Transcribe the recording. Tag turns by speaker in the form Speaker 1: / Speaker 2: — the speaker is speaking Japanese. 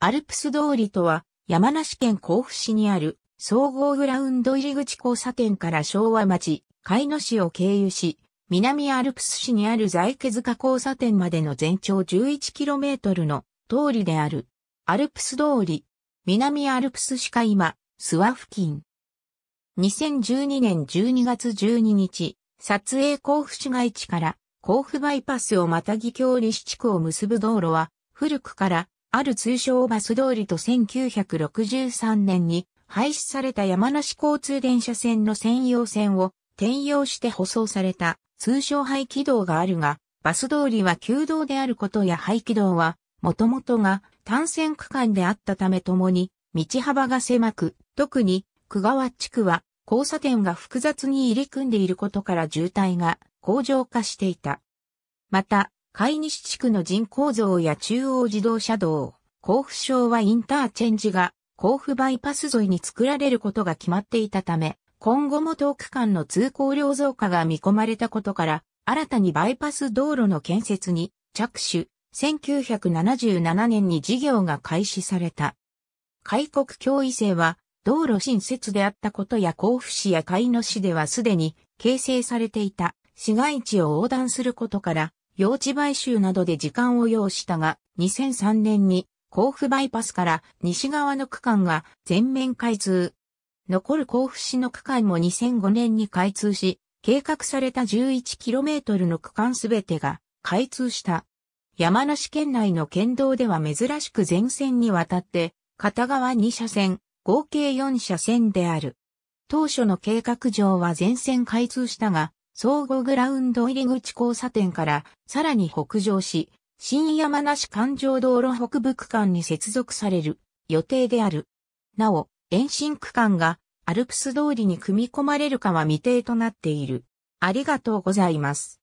Speaker 1: アルプス通りとは、山梨県甲府市にある、総合グラウンド入り口交差点から昭和町、海野市を経由し、南アルプス市にある在家塚交差点までの全長 11km の通りである。アルプス通り、南アルプス市か今、諏訪付近。2012年12月12日、撮影甲府市街地から甲府バイパスをまたぎ郷里市地区を結ぶ道路は、古くからある通称バス通りと1963年に廃止された山梨交通電車線の専用線を転用して舗装された通称廃軌道があるが、バス通りは旧道であることや廃軌道は、もともとが単線区間であったためともに、道幅が狭く、特に、久川地区は、交差点が複雑に入り組んでいることから渋滞が向上化していた。また、海西地区の人工像や中央自動車道、甲府昭和インターチェンジが甲府バイパス沿いに作られることが決まっていたため、今後も遠区間の通行量増加が見込まれたことから、新たにバイパス道路の建設に着手、1977年に事業が開始された。開国教委制は、道路新設であったことや甲府市や海野市ではすでに形成されていた市街地を横断することから、用地買収などで時間を要したが、2003年に甲府バイパスから西側の区間が全面開通。残る甲府市の区間も2005年に開通し、計画された 11km の区間すべてが開通した。山梨県内の県道では珍しく全線にわたって、片側2車線、合計4車線である。当初の計画上は全線開通したが、総合グラウンド入り口交差点からさらに北上し、新山梨環状道路北部区間に接続される予定である。なお、延伸区間がアルプス通りに組み込まれるかは未定となっている。ありがとうございます。